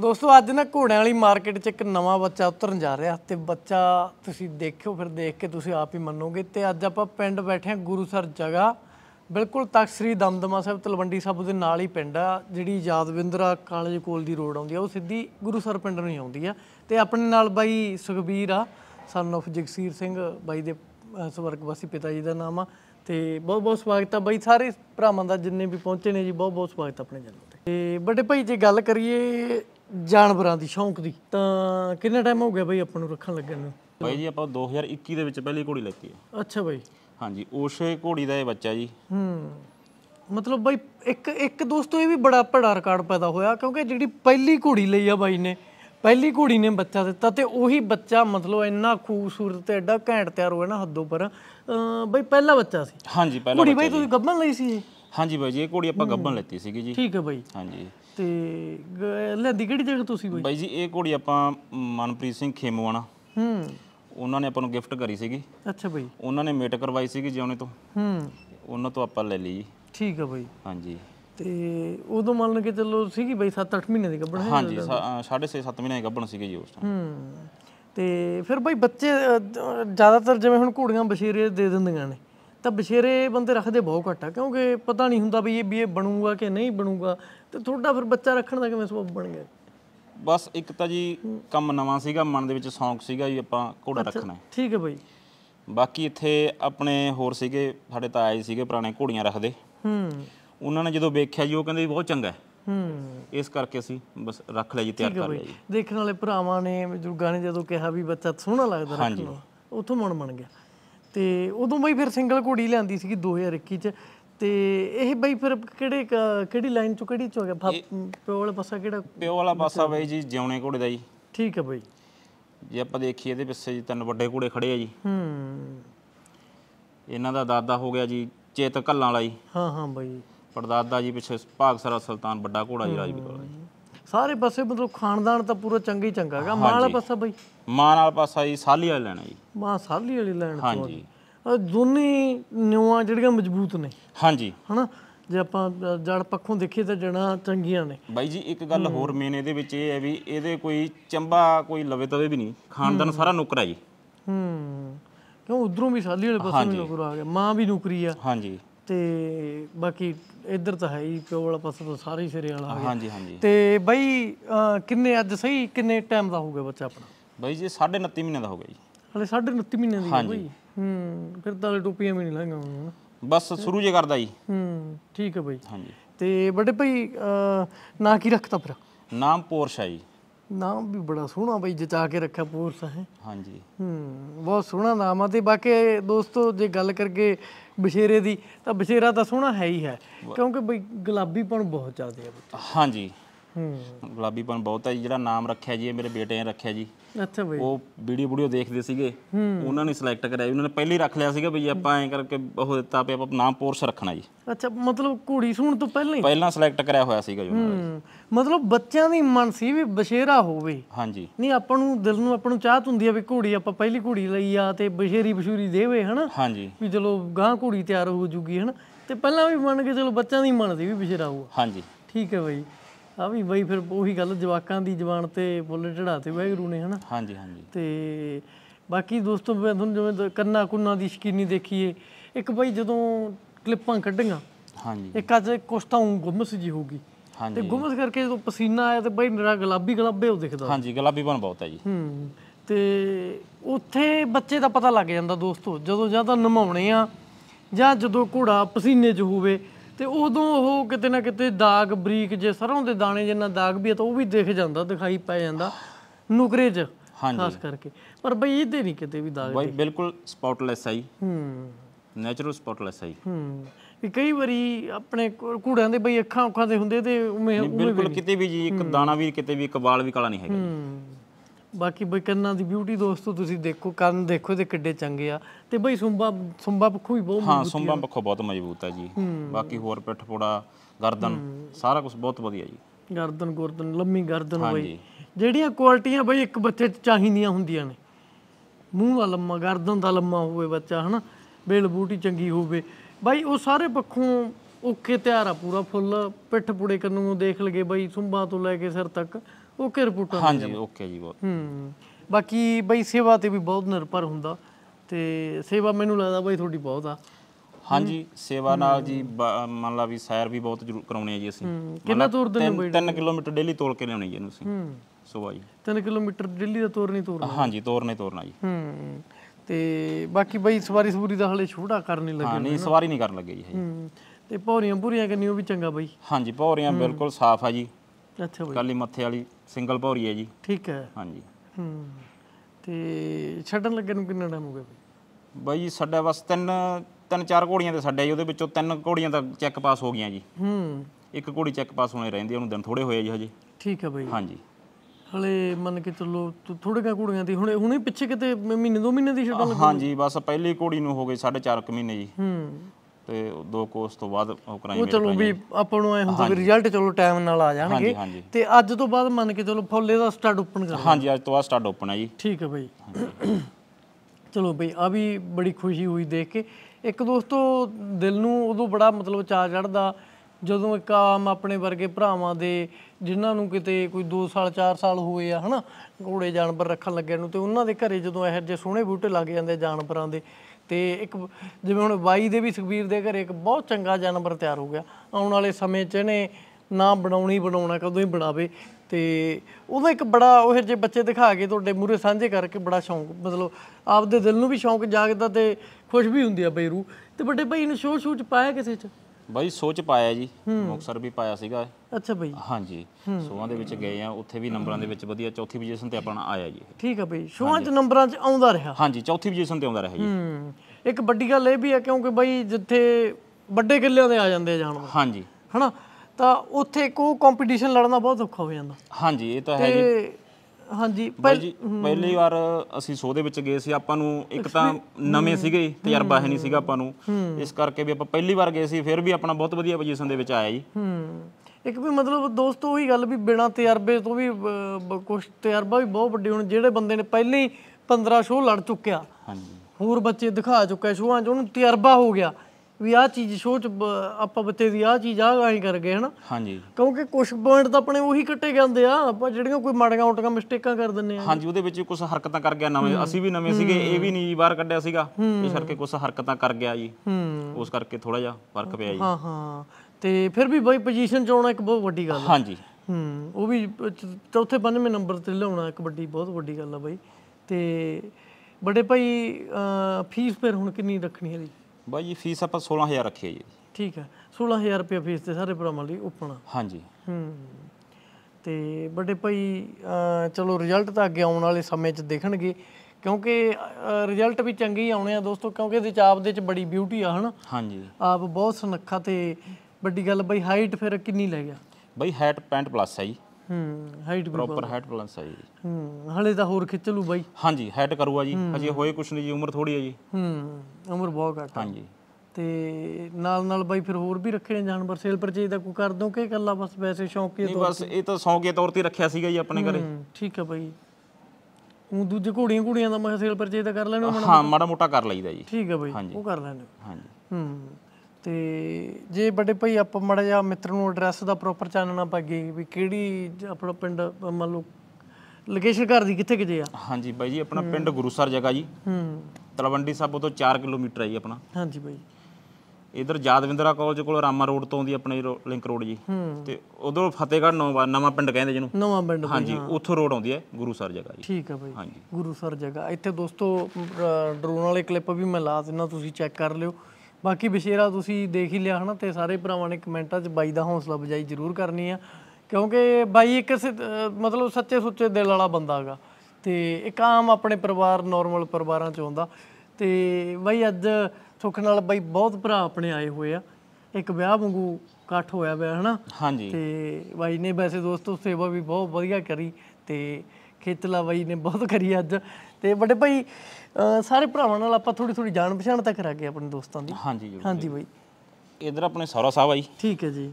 ਦੋਸਤੋ ਅੱਜ ਨਾ ਘੋੜਿਆਂ ਵਾਲੀ ਮਾਰਕੀਟ 'ਚ ਇੱਕ ਨਵਾਂ ਬੱਚਾ ਉਤਰਨ ਜਾ ਰਿਹਾ ਤੇ ਬੱਚਾ ਤੁਸੀਂ ਦੇਖਿਓ ਫਿਰ ਦੇਖ ਕੇ ਤੁਸੀਂ ਆਪ ਹੀ ਮੰਨੋਗੇ ਤੇ ਅੱਜ ਆਪਾਂ ਪਿੰਡ ਬੈਠੇ ਹਾਂ ਗੁਰੂਸਰ ਜਗਾ ਬਿਲਕੁਲ ਤਖਤ ਸ੍ਰੀ ਦਮਦਮਾ ਸਾਹਿਬ ਤਲਵੰਡੀ ਸਾਬੂ ਦੇ ਨਾਲ ਹੀ ਪਿੰਡ ਆ ਜਿਹੜੀ ਯਾਦਵਿੰਦਰਾ ਕਾਲਜ ਕੋਲ ਦੀ ਰੋਡ ਆਉਂਦੀ ਆ ਉਹ ਸਿੱਧੀ ਗੁਰੂਸਰ ਪਿੰਡ ਨੂੰ ਹੀ ਆਉਂਦੀ ਆ ਤੇ ਆਪਣੇ ਨਾਲ ਬਾਈ ਸੁਖਬੀਰ ਆ ਸਨ of ਜਗਸੀਰ ਸਿੰਘ ਬਾਈ ਦੇ ਸਵਰਗ ਵਾਸੀ ਪਿਤਾ ਜੀ ਦਾ ਨਾਮ ਆ ਤੇ ਬਹੁਤ ਬਹੁਤ ਸਵਾਗਤ ਆ ਬਾਈ ਸਾਰੇ ਭਰਾਵਾਂ ਦਾ ਜਿੰਨੇ ਵੀ ਪਹੁੰਚੇ ਨੇ ਜੀ ਬਹੁਤ ਬਹੁਤ ਸਵਾਗਤ ਆਪਣੇ ਜਨਮ ਤੇ ਤੇ ਬੜੇ ਭਾਈ ਜੇ ਗੱਲ ਕਰੀਏ ਜਾਨਵਰਾਂ ਦੀ ਸ਼ੌਂਕ ਦੀ ਤਾਂ ਕਿੰਨਾ ਟਾਈਮ ਹੋ ਗਿਆ ਬਈ ਆਪਾਂ ਨੂੰ ਰੱਖਣ ਲੱਗਣ ਨੂੰ ਬਾਈ ਜੀ ਆਪਾਂ 2021 ਦੇ ਵਿੱਚ ਪਹਿਲੀ ਘੋੜੀ ਲੈਤੀ ਹੈ ਅੱਛਾ ਬਾਈ ਹਾਂਜੀ ਉਸੇ ਘੋੜੀ ਦਾ ਇਹ ਬੱਚਾ ਜੀ ਹੂੰ ਮਤਲਬ ਬਾਈ ਇੱਕ ਇੱਕ ਦੋਸਤੋ ਇਹ ਵੀ ਬੜਾ ਭੜਾ ਰਿਕਾਰਡ ਪੈਦਾ ਹੋਇਆ ਕਿਉਂਕਿ ਜਿਹੜੀ ਪਹਿਲੀ ਘੋੜੀ ਲਈ ਆ ਬਾਈ ਨੇ ਪਹਿਲੀ ਘੋੜੀ ਨੇ ਬੱਚਾ ਦਿੱਤਾ ਤੇ ਉਹੀ ਬੱਚਾ ਮਤਲਬ ਇੰਨਾ ਖੂਬਸੂਰਤ ਤੇ ਐਡਾ ਘੈਂਟ ਤਿਆਰ ਹੋਇਆ ਨਾ ਹੱਦੋਂ ਪਰ ਬਈ ਪਹਿਲਾ ਬੱਚਾ ਸੀ ਹਾਂਜੀ ਪਹਿਲਾ ਘੋੜੀ ਬਾਈ ਤੁਸੀਂ ਗੱਭਣ ਲਈ ਸੀ ਹਾਂਜੀ ਬਾਈ ਜੀ ਇਹ ਘੋੜੀ ਆਪਾਂ ਗੱਬਨ ਲੈਤੀ ਸੀਗੀ ਜੀ ਠੀਕ ਹੈ ਬਾਈ ਹਾਂਜੀ ਤੇ ਲੈਂਦੀ ਕਿਹੜੀ ਜਗ੍ਹਾ ਤੁਸੀਂ ਬਾਈ ਬਾਈ ਜੀ ਇਹ ਘੋੜੀ ਆਪਾਂ ਮਨਪ੍ਰੀਤ ਸਿੰਘ ਖੇਮਵਾਣਾ ਹੂੰ ਉਹਨਾਂ ਨੇ ਆਪਾਂ ਨੂੰ ਗਿਫਟ ਕਰੀ ਸੀਗੀ ਅੱਛਾ ਬਾਈ ਉਹਨਾਂ ਨੇ ਮੇਟ ਕਰਵਾਈ ਸੀਗੀ ਜਿਉਣੇ ਤੋਂ ਹੂੰ ਉਹਨਾਂ ਤੋਂ ਆਪਾਂ ਲੈ ਲਈ ਠੀਕ ਹੈ ਬਾਈ ਹਾਂਜੀ ਤੇ ਉਦੋਂ ਮੰਨ ਕੇ ਚੱਲੋ ਸੀਗੀ ਬਾਈ 7-8 ਮਹੀਨੇ ਦੀ ਗੱਭਣ ਹਾਂਜੀ 6.5 7 ਮਹੀਨੇ ਦੀ ਗੱਭਣ ਸੀਗੀ ਜੀ ਉਸ ਟਾਈਮ ਹੂੰ ਤੇ ਫਿਰ ਬਾਈ ਬੱਚੇ ਜ਼ਿਆਦਾਤਰ ਜਿਵੇਂ ਹੁਣ ਘੋੜੀਆਂ ਬਸ਼ੀਰੇ ਦੇ ਦਿੰਦੀਆਂ ਨੇ ਤਾਂ ਬਸ਼ੇਰੇ ਬੰਦੇ ਰੱਖਦੇ ਬਹੁਤ ਘੱਟ ਆ ਕਿਉਂਕਿ ਪਤਾ ਨਹੀਂ ਹੁੰਦਾ ਵੀ ਇਹ ਵੀ ਬਣੂਗਾ ਕਿ ਨਹੀਂ ਬਣੂਗਾ ਤੇ ਤੁਹਾਡਾ ਫਿਰ ਬੱਚਾ ਰੱਖਣ ਦਾ ਕਿਵੇਂ ਸੁਭਾਅ ਬਣ ਗਿਆ ਬਸ ਇੱਕ ਤਾਂ ਜੀ ਕੰਮ ਨਵਾਂ ਸੀਗਾ ਮਨ ਦੇ ਵਿੱਚ ਸ਼ੌਂਕ ਸੀਗਾ ਜੀ ਆਪਾਂ ਘੋੜਾ ਰੱਖਣਾ ਹੈ ਠੀਕ ਹੈ ਬਾਈ ਬਾਕੀ ਇੱਥੇ ਆਪਣੇ ਹੋਰ ਸੀਗੇ ਸਾਡੇ ਤਾਇਆ ਜੀ ਸੀਗੇ ਪੁਰਾਣੇ ਘੋੜੀਆਂ ਰੱਖਦੇ ਹੂੰ ਉਹਨਾਂ ਨੇ ਜਦੋਂ ਵੇਖਿਆ ਜੀ ਉਹ ਕਹਿੰਦੇ ਬਹੁਤ ਚੰਗਾ ਹੈ ਹੂੰ ਇਸ ਕਰਕੇ ਅਸੀਂ ਬਸ ਰੱਖ ਲਿਆ ਜੀ ਤਿਆਰ ਕਰ ਲਿਆ ਜੀ ਦੇਖਣ ਵਾਲੇ ਭਰਾਵਾਂ ਨੇ ਬਜ਼ੁਰਗਾਂ ਨੇ ਜਦੋਂ ਕਿਹਾ ਵੀ ਬੱਚਾ ਸੋਹਣਾ ਲੱਗਦਾ ਰੱਖ ਲਓ ਉਥੋਂ ਮਨ ਬਣ ਗਿਆ ਤੇ ਉਦੋਂ ਬਈ ਫਿਰ ਸਿੰਗਲ ਕੁੜੀ ਲਿਆਂਦੀ ਸੀਗੀ 2021 ਚ ਤੇ ਇਹ ਬਈ ਫਿਰ ਕਿਹੜੇ ਕਿਹੜੀ ਲਾਈਨ ਚ ਕਿਹੜੀ ਚ ਹੋ ਗਿਆ ਪਿਓ ਵਾਲਾ ਪਾਸਾ ਕਿਹੜਾ ਪਿਓ ਵਾਲਾ ਪਾਸਾ ਬਈ ਜੀ ਜਿਉਣੇ ਘੋੜੇ ਦਾ ਜੀ ਠੀਕ ਹੈ ਬਈ ਜੇ ਆਪਾਂ ਦੇਖੀਏ ਇਹਦੇ ਪਿੱਛੇ ਜੀ ਤਿੰਨ ਵੱਡੇ ਘੋੜੇ ਖੜੇ ਆ ਜੀ ਹੂੰ ਇਹਨਾਂ ਦਾ ਦਾਦਾ ਹੋ ਗਿਆ ਜੀ ਚੇਤ ਕੱਲਾਂ ਵਾਲਾ ਜੀ ਹਾਂ ਹਾਂ ਬਈ ਪਰਦਾਦਾ ਜੀ ਪਿੱਛੇ ਭਾਗਸਰਾ ਸੁਲਤਾਨ ਵੱਡਾ ਘੋੜਾ ਜੀ ਰਾਜਵੀਰ ਵਾਲਾ ਜੀ ਸਾਰੇ ਪਾਸੇ ਮਤਲਬ ਖਾਨਦਾਨ ਤਾਂ ਪੂਰਾ ਚੰਗੀ ਚੰਗਾ ਹੈਗਾ ਮਾਂ ਵਾਲਾ ਪਾਸਾ ਬਈ ਮਾਂ ਵਾਲਾ ਪਾਸਾ ਜੀ ਸਾਲੀ ਵਾਲਾ ਲੈਣਾ ਜੀ ਮਾਂ ਸਾਲੀ ਵਾਲੀ ਲੈਣ ਹਾਂਜੀ ਦੋਨੇ ਨਿਉਆ ਜਿਹੜੀਆਂ ਮਜ਼ਬੂਤ ਨੇ ਹਾਂਜੀ ਹਨਾ ਜੇ ਆਪਾਂ ਜੜ ਪੱਖੋਂ ਦੇਖੀ ਤਾਂ ਜਣਾ ਚੰਗੀਆਂ ਨੇ ਬਾਈ ਜੀ ਇੱਕ ਗੱਲ ਹੋਰ ਮੇਨ ਇਹਦੇ ਵਿੱਚ ਇਹ ਹੈ ਵੀ ਇਹਦੇ ਕੋਈ ਚੰਬਾ ਕੋਈ ਲਵੇ ਤਵੇ ਵੀ ਨਹੀਂ ਖਾਨਦਾਨ ਸਾਰਾ ਨੁਕਰਾ ਜੀ ਹੂੰ ਕਿਉਂ ਉਧਰੋਂ ਵੀ ਸਾਲੀ ਵਾਲੇ ਪਾਸੇ ਨੁਕਰ ਆ ਗਿਆ ਮਾਂ ਵੀ ਨੁਕਰੀ ਆ ਹਾਂਜੀ ਤੇ ਬਾਕੀ ਇੱਧਰ ਤਾਂ ਹੈ ਹੀ ਪਿਓ ਵਾਲਾ ਪਾਸਾ ਤਾਂ ਸਾਰੇ ਹੀ ਸਿਰੇ ਵਾਲਾ ਹੈ ਹਾਂਜੀ ਹਾਂਜੀ ਤੇ ਬਾਈ ਕਿੰਨੇ ਅੱਜ ਸਹੀ ਕਿੰਨੇ ਟਾਈਮ ਦਾ ਹੋ ਗਿਆ ਬੱਚਾ ਆਪਣਾ ਬਾਈ ਜੀ 29.5 ਮਹੀਨੇ ਦਾ ਹੋ ਗਿਆ ਜੀ ਹਲੇ 29 ਮਹੀਨੇ ਦੀ ਹੋ ਬਾਈ ਹੂੰ ਫਿਰ ਤਾਂ ਹਲੇ ਟੋਪੀਆਂ ਵੀ ਨਹੀਂ ਲਾਂਗਾ ਹੁਣ ਬਸ ਸ਼ੁਰੂ ਜੇ ਕਰਦਾ ਜੀ ਹੂੰ ਠੀਕ ਹੈ ਬਾਈ ਹਾਂਜੀ ਤੇ ਬੜੇ ਭਾਈ ਨਾਂ ਕੀ ਰੱਖਤਾ ਫਿਰ ਨਾਮ ਪੋਰਸ਼ਾ ਜੀ ਨਾਮ ਵੀ ਬੜਾ ਸੋਹਣਾ ਬਈ ਜਚਾ ਕੇ ਰੱਖਿਆ ਪੂਰਸ ਹੈ ਹਾਂਜੀ ਹੂੰ ਬਹੁਤ ਸੋਹਣਾ ਨਾਮ ਆ ਤੇ ਬਾਕੀ ਦੋਸਤੋ ਜੇ ਗੱਲ ਕਰਕੇ ਬਸ਼ੇਰੇ ਦੀ ਤਾਂ ਬਸ਼ੇਰਾ ਤਾਂ ਸੋਹਣਾ ਹੈ ਹੀ ਹੈ ਕਿਉਂਕਿ ਬਈ ਗੁਲਾਬੀਪਣ ਬਹੁਤ ਜ਼ਿਆਦਾ ਹੈ ਹਾਂਜੀ ਪਨ ਬਹੁਤ ਹੈ ਜਿਹੜਾ ਨਾਮ ਰੱਖਿਆ ਜੀ ਇਹ ਮੇਰੇ ਬੇਟੇ ਨੇ ਰੱਖਿਆ ਜੀ ਅੱਛਾ ਬਈ ਉਹ ਵੀਡੀਓ ਵੀਡੀਓ ਦੇਖਦੇ ਸੀਗੇ ਉਹਨਾਂ ਨੇ ਸਿਲੈਕਟ ਕਰਿਆ ਉਹਨਾਂ ਨੇ ਪਹਿਲੇ ਰੱਖ ਲਿਆ ਸੀਗਾ ਵੀ ਆਪਾਂ ਐਂ ਕਰਕੇ ਉਹ ਦਿੱਤਾ ਵੀ ਆਪਾਂ ਨਾਮ ਪੋਰਸ਼ ਰੱਖਣਾ ਜੀ ਅੱਛਾ ਮਤਲਬ ਘੂੜੀ ਸੂਣ ਤੋਂ ਪਹਿਲਾਂ ਹੀ ਪਹਿਲਾਂ ਸਿਲੈਕਟ ਕਰਿਆ ਹੋਇਆ ਸੀਗਾ ਜੀ ਹੂੰ ਮਤਲਬ ਬੱਚਿਆਂ ਦੀ ਮਨ ਸੀ ਵੀ ਬਸ਼ੇਰਾ ਹੋਵੇ ਹਾਂਜੀ ਨਹੀਂ ਆਪਾਂ ਨੂੰ ਦਿਲ ਨੂੰ ਆਪਾਂ ਨੂੰ ਚਾਹਤ ਹੁੰਦੀ ਆ ਵੀ ਘੂੜੀ ਆਪਾਂ ਪਹਿਲੀ ਘੂੜੀ ਲਈ ਆ ਤੇ ਬਸ਼ੇਰੀ ਬਸ਼ੂਰੀ ਦੇਵੇ ਹਨਾ ਹਾਂਜੀ ਵੀ ਚਲੋ ਗਾਂ ਘੂੜੀ ਤਿਆਰ ਹੋ ਜੂਗੀ ਹਨਾ ਤੇ ਪਹਿਲਾਂ ਵੀ ਮੰਨ ਕੇ ਚਲੋ ਬੱਚਿਆਂ ਦੀ ਮਨ ਸੀ ਵੀ ਬਸ਼ੇਰਾ ਹੋਊ ਹਾਂਜੀ ਠੀਕ ਹੈ ਬਈ ਆ ਵੀ ਬਈ ਫਿਰ ਉਹੀ ਗੱਲ ਜਵਾਕਾਂ ਦੀ ਜ਼ੁਬਾਨ ਤੇ ਬੁੱਲ ਚੜਾਤੇ ਵੈਗਰੂ ਨੇ ਹਨਾ ਹਾਂਜੀ ਹਾਂਜੀ ਤੇ ਬਾਕੀ ਦੋਸਤੋ ਮੈਂ ਤੁਹਾਨੂੰ ਜਿਵੇਂ ਕੰਨਾ ਕੁੰਨਾ ਦੀ ਸ਼ਕੀਨੀ ਦੇਖੀਏ ਇੱਕ ਬਈ ਜਦੋਂ ਕਲਿੱਪਾਂ ਕੱਢੀਆਂ ਹਾਂਜੀ ਇੱਕ ਅੱਜ ਕੁਛ ਤਾਂ ਗੁੰਮਸ ਜੀ ਹੋਗੀ ਹਾਂਜੀ ਤੇ ਗੁੰਮਸ ਕਰਕੇ ਜਦੋਂ ਪਸੀਨਾ ਆਇਆ ਤੇ ਬਈ ਮੇਰਾ ਗੁਲਾਬੀ ਗੁਲਾਬੇ ਹੋ ਦਿਖਦਾ ਹਾਂਜੀ ਬਣ ਬਹੁਤ ਹੈ ਜੀ ਹੂੰ ਤੇ ਉੱਥੇ ਬੱਚੇ ਦਾ ਪਤਾ ਲੱਗ ਜਾਂਦਾ ਦੋਸਤੋ ਜਦੋਂ ਜਾਂ ਤਾਂ ਨਮਾਉਣੇ ਆ ਜਾਂ ਜਦੋਂ ਘੋੜਾ ਪਸੀਨੇ 'ਚ ਹੋਵੇ ਤੇ ਉਦੋਂ ਉਹ ਕਿਤੇ ਨਾ ਕਿਤੇ ਦਾਗ ਬਰੀਕ ਜੇ ਸਰੋਂ ਦੇ ਦਾਣੇ ਜਿੰਨਾ ਦਾਗ ਵੀ ਹੈ ਤਾਂ ਉਹ ਵੀ ਦਿਖ ਜਾਂਦਾ ਦਿਖਾਈ ਪੈ ਜਾਂਦਾ ਨੁਕਰੇ 'ਚ ਖਾਸ ਕਰਕੇ ਪਰ ਬਈ ਇਹਦੇ ਨਹੀਂ ਕਿਤੇ ਵੀ ਦਾਗ ਬਈ ਬਿਲਕੁਲ ਸਪੌਟਲੈਸ ਆਈ ਹੂੰ ਨੈਚੁਰਲ ਸਪੌਟਲੈਸ ਆਈ ਹੂੰ ਵੀ ਕਈ ਵਾਰੀ ਆਪਣੇ ਕੂੜਿਆਂ ਦੇ ਬਈ ਅੱਖਾਂ ਔਖਾਂ ਦੇ ਹੁੰਦੇ ਤੇ ਉਵੇਂ ਬਿਲਕੁਲ ਕਿਤੇ ਵੀ ਜੀ ਇੱਕ ਦਾਣਾ ਵੀ ਕਿਤੇ ਵੀ ਇੱਕ ਵਾਲ ਵੀ ਕਾਲਾ ਨਹੀਂ ਹੈਗਾ ਬਾਕੀ ਬਈ ਕੰਨਾਂ ਦੀ ਬਿਊਟੀ ਦੋਸਤੋ ਤੁਸੀਂ ਦੇਖੋ ਕੰਨ ਦੇਖੋ ਤੇ ਕਿੱਡੇ ਚੰਗੇ ਆ ਤੇ ਬਈ ਸੁੰਬਾ ਸੁੰਬਾ ਪੱਖੋ ਵੀ ਬਹੁਤ ਹਾਂ ਸੁੰਬਾ ਪੱਖੋ ਬਹੁਤ ਮਜ਼ਬੂਤ ਆ ਜੀ ਬਾਕੀ ਹੋਰ ਪਿੱਠ ਪੋੜਾ ਗਰਦਨ ਸਾਰਾ ਕੁਝ ਬਹੁਤ ਵਧੀਆ ਜੀ ਗਰਦਨ ਗਰਦਨ ਲੰਮੀ ਗਰਦਨ ਬਈ ਜਿਹੜੀਆਂ ਕੁਆਲਟੀਆਂ ਬਈ ਇੱਕ ਬੱਚੇ 'ਚ ਚਾਹੀਦੀਆਂ ਹੁੰਦੀਆਂ ਨੇ ਮੂੰਹ ਦਾ ਲੰਮਾ ਗਰਦਨ ਦਾ ਲੰਮਾ ਹੋਵੇ ਬੱਚਾ ਹਨਾ ਬੇਲ ਬੂਟੀ ਚੰਗੀ ਹੋਵੇ ਬਾਈ ਉਹ ਸਾਰੇ ਪੱਖੋਂ ਓਕੇ ਤਿਆਰ ਆ ਪੂਰਾ ਫੁੱਲ ਪਿੱਠ ਪੁੜੇ ਕੰਨੂ ਦੇਖ ਲਗੇ ਬਾਈ ਸੁੰਬਾ ਤੋਂ ਲੈ ਕੇ ਸਿਰ ਤੱਕ ਓਕੇ ਰਿਪੋਰਟ ਹਾਂਜੀ ਓਕੇ ਜੀ ਬਹੁਤ ਹੂੰ ਬਾਕੀ ਬਈ ਸੇਵਾ ਤੇ ਵੀ ਬਹੁਤ ਨਿਰਭਰ ਹੁੰਦਾ ਤੇ ਸੇਵਾ ਮੈਨੂੰ ਲੱਗਦਾ ਬਈ ਤੁਹਾਡੀ ਬਹੁਤ ਆ ਹਾਂਜੀ ਸੇਵਾ ਨਾਲ ਜੀ ਮੰਨ ਲਾ ਵੀ ਸੈਰ ਵੀ ਬਹੁਤ ਜ਼ਰੂਰ ਕਰਾਉਣੀ ਹੈ ਜੀ ਅਸੀਂ ਕਿੰਨਾ ਦੂਰ ਦਿਨ ਬਈ 3 ਕਿਲੋਮੀਟਰ ਡੇਲੀ ਤੋਲ ਕੇ ਲਿਆਉਣੀ ਜੀ ਇਹਨੂੰ ਅਸੀਂ ਹੂੰ ਸੋ ਬਾਈ 3 ਕਿਲੋਮੀਟਰ ਡੇਲੀ ਦਾ ਤੋਰ ਨਹੀਂ ਤੋਰਨਾ ਹਾਂਜੀ ਤੋਰ ਨਹੀਂ ਤੋਰਨਾ ਜੀ ਹੂੰ ਤੇ ਬਾਕੀ ਬਈ ਸਵਾਰੀ ਸਬੂਰੀ ਦਾ ਹਲੇ ਛੋੜਾ ਕਰਨ ਨਹੀਂ ਲੱਗੇ ਹਾਂ ਨਹੀਂ ਸਵਾਰੀ ਨਹੀਂ ਕਰਨ ਲੱਗੇ ਜੀ ਹੂੰ ਤੇ ਪੌਰੀਆਂ ਪੂਰੀਆਂ ਕਿੰਨੀ ਉਹ ਵੀ ਚੰਗਾ ਬਈ ਹਾਂਜੀ ਪੌਰੀਆਂ ਬਿਲਕੁਲ ਸਾਫ਼ ਆ ਜੀ ਅੱਛਾ ਬਈ ਕਾਲੀ ਮੱਥੇ ਵਾਲੀ ਸਿੰਗਲ ਭੌਰੀ ਹੈ ਜੀ ਠੀਕ ਹੈ ਹਾਂਜੀ ਹੂੰ ਤੇ ਛੱਡਣ ਲੱਗੇ ਨੂੰ ਕਿੰਨਾ ਟਾਈਮ ਹੋ ਗਿਆ ਬਾਈ ਬਾਈ ਜੀ ਸਾਡੇ ਬਸ ਤਿੰਨ ਤਿੰਨ ਚਾਰ ਘੋੜੀਆਂ ਤੇ ਸਾਡੇ ਜੀ ਉਹਦੇ ਵਿੱਚੋਂ ਤਿੰਨ ਘੋੜੀਆਂ ਤਾਂ ਚੈੱਕ ਪਾਸ ਹੋ ਗਈਆਂ ਜੀ ਹੂੰ ਇੱਕ ਘੋੜੀ ਚੈੱਕ ਪਾਸ ਹੋਣੇ ਰਹਿੰਦੀ ਉਹਨੂੰ ਦਿਨ ਥੋੜੇ ਹੋਏ ਜੀ ਹਜੇ ਠੀਕ ਹੈ ਬਾਈ ਹਾਂਜੀ ਹਲੇ ਮੰਨ ਕੇ ਚੱਲੋ ਥੋੜੇ ਕਾ ਘੋੜੀਆਂ ਦੀ ਹੁਣੇ ਹੁਣੇ ਪਿੱਛੇ ਕਿਤੇ ਮਹੀਨੇ ਦੋ ਮਹੀਨੇ ਦੀ ਛੱਡਣ ਲੱਗੀ ਹਾਂਜੀ ਬਸ ਪਹਿਲੀ ਘੋੜੀ ਨੂੰ ਹੋ ਗਏ 4.5 ਮਹੀਨੇ ਜੀ ਹੂੰ ਤੇ ਦੋ ਕੋਰਸ ਤੋਂ ਬਾਅਦ ਉਹ ਕਰਾਈ ਉਹ ਚਲੋ ਵੀ ਆਪਾਂ ਨੂੰ ਐ ਹੁੰਦਾ ਵੀ ਰਿਜ਼ਲਟ ਚਲੋ ਟਾਈਮ ਨਾਲ ਆ ਜਾਣਗੇ ਤੇ ਅੱਜ ਤੋਂ ਬਾਅਦ ਮੰਨ ਕੇ ਚਲੋ ਫੁੱਲੇ ਦਾ ਸਟਾਰਟ ਓਪਨ ਕਰਾਂਗੇ ਹਾਂਜੀ ਅੱਜ ਤੋਂ ਬਾਅਦ ਸਟਾਰਟ ਓਪਨ ਹੈ ਜੀ ਠੀਕ ਹੈ ਬਈ ਚਲੋ ਬਈ ਆ ਵੀ ਬੜੀ ਖੁਸ਼ੀ ਹੋਈ ਦੇਖ ਕੇ ਇੱਕ ਦੋਸਤੋ ਦਿਲ ਨੂੰ ਉਦੋਂ ਬੜਾ ਮਤਲਬ ਚਾਹ ਚੜਦਾ ਜਦੋਂ ਇੱਕ ਆਮ ਆਪਣੇ ਵਰਗੇ ਭਰਾਵਾਂ ਦੇ ਜਿਨ੍ਹਾਂ ਨੂੰ ਕਿਤੇ ਕੋਈ 2 ਸਾਲ 4 ਸਾਲ ਹੋਏ ਆ ਹਨਾ ਘੋੜੇ ਜਾਨਵਰ ਰੱਖਣ ਲੱਗੇ ਨੂੰ ਤੇ ਉਹਨਾਂ ਦੇ ਘਰੇ ਜਦੋਂ ਇਹ ਜੇ ਸੋਹਣੇ ਬੂਟੇ ਲੱਗ ਜਾਂਦੇ ਜਾਨਵਰਾਂ ਦੇ ਤੇ ਇੱਕ ਜਿਵੇਂ ਹੁਣ ਬਾਈ ਦੇ ਵੀ ਸੁਖਬੀਰ ਦੇ ਘਰੇ ਇੱਕ ਬਹੁਤ ਚੰਗਾ ਜਾਨਵਰ ਤਿਆਰ ਹੋ ਗਿਆ ਆਉਣ ਵਾਲੇ ਸਮੇਂ 'ਚ ਇਹਨੇ ਨਾ ਬਣਾਉਣੀ ਬਣਾਉਣਾ ਕਦੋਂ ਹੀ ਬਣਾਵੇ ਤੇ ਉਹਦਾ ਇੱਕ ਬੜਾ ਉਹ ਜੇ ਬੱਚੇ ਦਿਖਾ ਕੇ ਤੁਹਾਡੇ ਮੂਰੇ ਸਾਂਝੇ ਕਰਕੇ ਬੜਾ ਸ਼ੌਂਕ ਮਤਲਬ ਆਪਦੇ ਦਿਲ ਨੂੰ ਵੀ ਸ਼ੌਂਕ ਜਾਗਦਾ ਤੇ ਖੁਸ਼ ਵੀ ਹੁੰਦੀ ਆ ਬਈ ਤੇ ਵੱਡੇ ਭਾਈ ਨੂੰ ਸ਼ੋਅ ਸ਼ੂਟ ਪਾਇਆ ਕਿਸੇ 'ਚ ਬਾਈ ਸੋਚ ਪਾਇਆ ਜੀ ਮੁਕਸਰ ਵੀ ਪਾਇਆ ਸੀਗਾ ਅੱਛਾ ਬਾਈ ਹਾਂਜੀ ਸੋਹਾਂ ਦੇ ਵਿੱਚ ਗਏ ਆ ਉੱਥੇ ਵੀ ਨੰਬਰਾਂ ਦੇ ਵਿੱਚ ਵਧੀਆ ਚੌਥੀ ਪੋਜੀਸ਼ਨ ਤੇ ਆਪਣਾ ਆਇਆ ਜੀ ਠੀਕ ਆ ਬਾਈ ਸੋਹਾਂ ਚ ਨੰਬਰਾਂ ਚ ਆਉਂਦਾ ਰਿਹਾ ਹਾਂਜੀ ਚੌਥੀ ਪੋਜੀਸ਼ਨ ਤੇ ਆਉਂਦਾ ਰਿਹਾ ਜੀ ਇੱਕ ਵੱਡੀ ਗੱਲ ਇਹ ਵੀ ਆ ਕਿਉਂਕਿ ਬਾਈ ਜਿੱਥੇ ਵੱਡੇ ਕਿੱਲਿਆਂ ਦੇ ਆ ਜਾਂਦੇ ਆ ਜਾਣ ਹਾਂਜੀ ਹਨਾ ਤਾਂ ਉੱਥੇ ਕੋ ਕੰਪੀਟੀਸ਼ਨ ਲੜਨਾ ਬਹੁਤ ਔਖਾ ਹੋ ਜਾਂਦਾ ਹਾਂਜੀ ਇਹ ਤਾਂ ਹੈ ਜੀ ਹਾਂਜੀ ਪਹਿਲੀ ਵਾਰ ਅਸੀਂ ਸੋ ਦੇ ਵਿੱਚ ਗਏ ਸੀ ਆਪਾਂ ਨੂੰ ਇੱਕ ਤਾਂ ਨਵੇਂ ਸੀਗੇ ਤਜਰਬਾ ਹੈ ਨਹੀਂ ਸੀਗਾ ਆਪਾਂ ਨੂੰ ਇਸ ਕਰਕੇ ਵੀ ਆਪਾਂ ਪਹਿਲੀ ਵਾਰ ਗਏ ਸੀ ਫਿਰ ਵੀ ਆਪਣਾ ਬਹੁਤ ਵਧੀਆ ਪੋਜੀਸ਼ਨ ਦੇ ਵਿੱਚ ਆਇਆ ਜੀ ਹੂੰ ਇੱਕ ਵੀ ਮਤਲਬ ਦੋਸਤੋ ਉਹੀ ਗੱਲ ਵੀ ਬਿਨਾ ਤਜਰਬੇ ਤੋਂ ਵੀ ਕੁਝ ਤਜਰਬਾ ਵੀ ਬਹੁਤ ਵੱਡੀ ਹੁਣ ਜਿਹੜੇ ਬੰਦੇ ਨੇ ਪਹਿਲੇ ਹੀ 15 ਸ਼ੋਅ ਲੜ ਚੁੱਕਿਆ ਹਾਂਜੀ ਹੋਰ ਬੱਚੇ ਦਿਖਾ ਚੁੱਕਾ ਸ਼ੋਅਾਂ 'ਚ ਉਹਨੂੰ ਤਜਰਬਾ ਹੋ ਗਿਆ ਵੀ ਆ ਚੀਜ਼ ਸ਼ੋਅ ਚ ਆਪਾਂ ਬਤੇ ਦੀ ਆ ਚੀਜ਼ ਆਹ ਐਂ ਕਰ ਗਏ ਹਨਾ ਹਾਂਜੀ ਕਿਉਂਕਿ ਕੁਝ ਪੁਆਇੰਟ ਤਾਂ ਆਪਣੇ ਉਹੀ ਕੱਟੇ ਜਾਂਦੇ ਆ ਆਪਾਂ ਜਿਹੜੀਆਂ ਕੋਈ ਮਾੜੀਆਂ ਉਟਕਾਂ ਮਿਸਟੇਕਾਂ ਕਰ ਦਿੰਨੇ ਆ ਹਾਂਜੀ ਉਹਦੇ ਵਿੱਚ ਕੁਝ ਹਰਕਤਾਂ ਕਰ ਗਿਆ ਨਵੇਂ ਅਸੀਂ ਵੀ ਨਵੇਂ ਸੀਗੇ ਇਹ ਵੀ ਨਹੀਂ ਬਾਹਰ ਕੱਢਿਆ ਸੀਗਾ ਇਸ ਕਰਕੇ ਕੁਝ ਹਰਕਤਾਂ ਕਰ ਗਿਆ ਜੀ ਉਸ ਕਰਕੇ ਥੋੜਾ ਜਿਹਾ ਫਰਕ ਪਿਆ ਜੀ ਹਾਂ ਹਾਂ ਤੇ ਫਿਰ ਵੀ ਬਈ ਪੋਜੀਸ਼ਨ ਚ ਆਉਣਾ ਇੱਕ ਬਹੁਤ ਵੱਡੀ ਗੱਲ ਹੈ ਹਾਂਜੀ ਹੂੰ ਉਹ ਵੀ ਚੌਥੇ ਪੰਜਵੇਂ ਨੰਬਰ ਤੇ ਲਿਆਉਣਾ ਇੱਕ ਵੱਡੀ ਬਹੁਤ ਵੱਡੀ ਗੱਲ ਆ ਬਾਈ ਤੇ ਬੜੇ ਭਾਈ ਫੀਸ ਫਿਰ ਹੁਣ ਕਿੰਨੀ ਰੱਖਣੀ ਹੈ ਜੀ ਬਾਈ ਜੀ ਫੀਸ ਆਪਾਂ 16000 ਰੱਖੀ ਹੈ ਜੀ ਠੀਕ ਹੈ 16000 ਰੁਪਏ ਫੀਸ ਤੇ ਸਾਰੇ ਪ੍ਰੋਗਰਾਮ ਲਈ ਓਪਨ ਹਾਂਜੀ ਹੂੰ ਤੇ ਵੱਡੇ ਭਾਈ ਚਲੋ ਰਿਜ਼ਲਟ ਤਾਂ ਅੱਗੇ ਆਉਣ ਵਾਲੇ ਸਮੇਂ 'ਚ ਦੇਖਣਗੇ ਕਿਉਂਕਿ ਰਿਜ਼ਲਟ ਵੀ ਚੰਗੇ ਹੀ ਆਉਣੇ ਆ ਦੋਸਤੋ ਕਿਉਂਕਿ ਇਹਦੇ ਚਾਪ ਦੇ 'ਚ ਬੜੀ ਬਿਊਟੀ ਆ ਹਨਾ ਹਾਂਜੀ ਆਪ ਬਹੁਤ ਸੁਨੱਖਾ ਤੇ ਵੱਡੀ ਗੱਲ ਬਈ ਹਾਈਟ ਫਿਰ ਕਿੰਨੀ ਲੈ ਗਿਆ ਬਈ ਹਾਈਟ 65 ਪਲੱਸ ਹੈ ਜੀ ਹੂੰ ਹਾਈਟ ਵੀ ਪ੍ਰੋਪਰ ਹਾਈਟ ਬੈਲੈਂਸ ਆ ਜੀ ਹੂੰ ਹਲੇ ਤਾਂ ਹੋਰ ਖਿੱਚ ਲੂ ਬਾਈ ਹਾਂਜੀ ਹਾਈਟ ਕਰੂਗਾ ਜੀ ਅਜੇ ਹੋਏ ਕੁਛ ਨਹੀਂ ਜੀ ਉਮਰ ਥੋੜੀ ਹੈ ਜੀ ਹੂੰ ਉਮਰ ਬਹੁਤ ਘੱਟ ਹਾਂਜੀ ਤੇ ਨਾਲ ਨਾਲ ਬਾਈ ਫਿਰ ਹੋਰ ਵੀ ਰੱਖੇ ਨੇ ਜਾਨਵਰ ਸੇਲ ਪਰਚੇਜ ਦਾ ਕੋਈ ਕਰ ਦੋ ਕਿ ਇਕੱਲਾ ਬਸ ਵੈਸੇ ਸ਼ੌਂਕੀਏ ਤੌਰ ਤੇ ਬਸ ਇਹ ਤਾਂ ਸ਼ੌਂਕੀਏ ਤੌਰ ਤੇ ਰੱਖਿਆ ਸੀਗਾ ਜੀ ਆਪਣੇ ਘਰੇ ਠੀਕ ਹੈ ਬਾਈ ਉਹ ਦੂਜੇ ਘੋੜੀਆਂ ਘੋੜੀਆਂ ਦਾ ਮੈਂ ਸੇਲ ਪਰਚੇਜ ਦਾ ਕਰ ਲੈਣਾ ਹਾਂ ਮਾੜਾ ਮੋਟਾ ਕਰ ਲਈਦਾ ਜੀ ਠੀਕ ਹੈ ਬਾਈ ਉਹ ਕਰ ਲੈਣੇ ਹਾਂਜੀ ਹੂੰ ਤੇ ਜੇ ਵੱਡੇ ਭਾਈ ਆਪਾਂ ਮੜਾ ਜਾ ਮਿੱਤਰ ਨੂੰ ਐਡਰੈਸ ਦਾ ਪ੍ਰੋਪਰ ਚਾਨਣਾ ਪਾਗੇ ਵੀ ਕਿਹੜੀ ਆਪਣਾ ਪਿੰਡ ਮੰਨ ਲਓ ਲੋਕੇਸ਼ਨ ਘਰ ਦੀ ਕਿੱਥੇ ਕਿਤੇ ਆ ਹਾਂਜੀ ਬਾਈ ਜੀ ਆਪਣਾ ਪਿੰਡ ਗੁਰੂਸਰ ਜਗਾ ਜੀ ਹੂੰ ਤਲਵੰਡੀ ਸਾਬੋ ਤੋਂ 4 ਕਿਲੋਮੀਟਰ ਆ ਜੀ ਆਪਣਾ ਹਾਂਜੀ ਬਾਈ ਇਧਰ ਜਾਦਵਿੰਦਰਾ ਕਾਲਜ ਕੋਲ ਰਾਮਾ ਰੋਡ ਤੋਂ ਦੀ ਆਪਣੇ ਲਿੰਕ ਰੋਡ ਜੀ ਤੇ ਉਧਰ ਫਤਿਹਗੜ੍ਹ ਨਵਾਂ ਪਿੰਡ ਕਹਿੰਦੇ ਜਿਹਨੂੰ ਨਵਾਂ ਪਿੰਡ ਹਾਂਜੀ ਉੱਥੋਂ ਰੋਡ ਆਉਂਦੀ ਹੈ ਗੁਰੂਸਰ ਜਗਾ ਜੀ ਠੀਕ ਹੈ ਬਾਈ ਹਾਂਜੀ ਗੁਰੂਸਰ ਜਗਾ ਇੱਥੇ ਦੋਸਤੋ ਡਰੋਨ ਵਾਲੇ ਕਲਿੱਪ ਵੀ ਮੈਂ ਲਾ ਦਿੰਦਾ ਤੁਸੀਂ ਚੈੱਕ ਕਰ ਲਿਓ ਬਾਕੀ ਬਸ਼ੇਰਾ ਤੁਸੀਂ ਦੇਖ ਹੀ ਲਿਆ ਹਨਾ ਤੇ ਸਾਰੇ ਭਰਾਵਾਂ ਨੇ ਕਮੈਂਟਾਂ 'ਚ ਬਾਈ ਦਾ ਹੌਸਲਾ ਬਜਾਈ ਜ਼ਰੂਰ ਕਰਨੀ ਆ ਕਿਉਂਕਿ ਬਾਈ ਇੱਕ ਮਤਲਬ ਸੱਚੇ ਸੁੱਚੇ ਦਿਲ ਵਾਲਾ ਬੰਦਾ ਹੈਗਾ ਤੇ ਇੱਕ ਆਮ ਆਪਣੇ ਪਰਿਵਾਰ ਨਾਰਮਲ ਪਰਿਵਾਰਾਂ 'ਚ ਹੁੰਦਾ ਤੇ ਬਾਈ ਅੱਜ ਸੁੱਖ ਨਾਲ ਬਾਈ ਬਹੁਤ ਭਰਾ ਆਪਣੇ ਆਏ ਹੋਏ ਆ ਇੱਕ ਵਿਆਹ ਵਾਂਗੂ ਇਕੱਠ ਹੋਇਆ ਪਿਆ ਹਨਾ ਹਾਂਜੀ ਤੇ ਬਾਈ ਨੇ ਵੈਸੇ ਦੋਸਤੋ ਸੇਵਾ ਵੀ ਬਹੁਤ ਵਧੀਆ ਕਰੀ ਤੇ ਖੇਤਲਾ ਬਾਈ ਨੇ ਬਹੁਤ ਕਰੀ ਅੱਜ ਤੇ ਵੱਡੇ ਭਾਈ ਸਾਰੇ ਭਰਾਵਾਂ ਨਾਲ ਆਪਾਂ ਥੋੜੀ ਥੋੜੀ ਜਾਣ ਪਛਾਣ ਤਾਂ ਕਰਾ ਕੇ ਆਪਣੇ ਦੋਸਤਾਂ ਦੀ ਹਾਂਜੀ ਜੀ ਹਾਂਜੀ ਬਾਈ ਇਧਰ ਆਪਣੇ ਸੌਰਾ ਸਾਹਿਬ ਆਈ ਠੀਕ ਹੈ ਜੀ